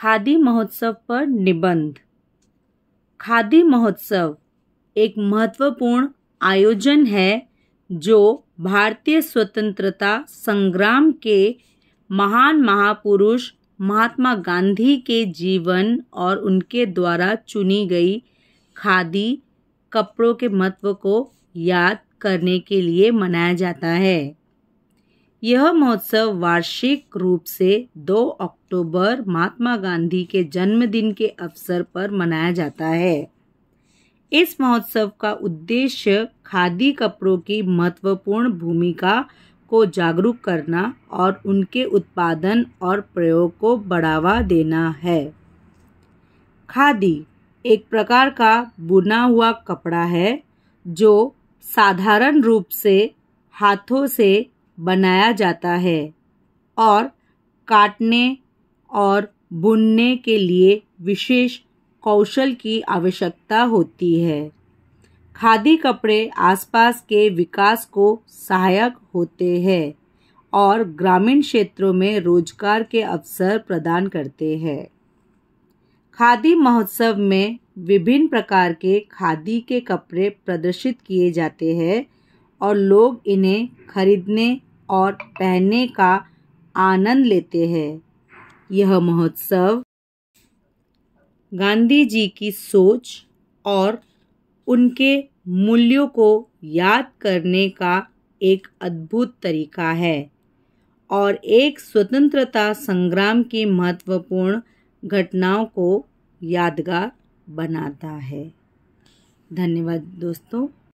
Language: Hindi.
खादी महोत्सव पर निबंध खादी महोत्सव एक महत्वपूर्ण आयोजन है जो भारतीय स्वतंत्रता संग्राम के महान महापुरुष महात्मा गांधी के जीवन और उनके द्वारा चुनी गई खादी कपड़ों के महत्व को याद करने के लिए मनाया जाता है यह महोत्सव वार्षिक रूप से 2 अक्टूबर महात्मा गांधी के जन्मदिन के अवसर पर मनाया जाता है इस महोत्सव का उद्देश्य खादी कपड़ों की महत्वपूर्ण भूमिका को जागरूक करना और उनके उत्पादन और प्रयोग को बढ़ावा देना है खादी एक प्रकार का बुना हुआ कपड़ा है जो साधारण रूप से हाथों से बनाया जाता है और काटने और बुनने के लिए विशेष कौशल की आवश्यकता होती है खादी कपड़े आसपास के विकास को सहायक होते हैं और ग्रामीण क्षेत्रों में रोजगार के अवसर प्रदान करते हैं खादी महोत्सव में विभिन्न प्रकार के खादी के कपड़े प्रदर्शित किए जाते हैं और लोग इन्हें खरीदने और पहनने का आनंद लेते हैं यह महोत्सव गांधी जी की सोच और उनके मूल्यों को याद करने का एक अद्भुत तरीका है और एक स्वतंत्रता संग्राम की महत्वपूर्ण घटनाओं को यादगार बनाता है धन्यवाद दोस्तों